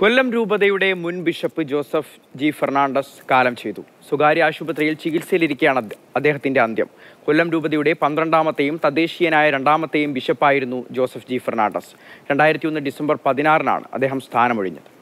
കൊല്ലം രൂപതയുടെ മുൻ bishop Joseph G Fernandez കാലം ചെയ്തു സ്വകാര്യ ആശുപത്രിയിൽ ചികിത്സയിലിരിക്കുകയാണ് അദ്ദേഹത്തിന്റെ അന്ത്യം കൊല്ലം രൂപതയുടെ പന്ത്രണ്ടാമത്തെയും തദ്ദേശീയനായ രണ്ടാമത്തെയും ബിഷപ്പായിരുന്നു ജോസഫ് ജി ഫെർണാണ്ടസ് രണ്ടായിരത്തി ഒന്ന് ഡിസംബർ പതിനാറിനാണ് അദ്ദേഹം സ്ഥാനമൊഴിഞ്ഞത്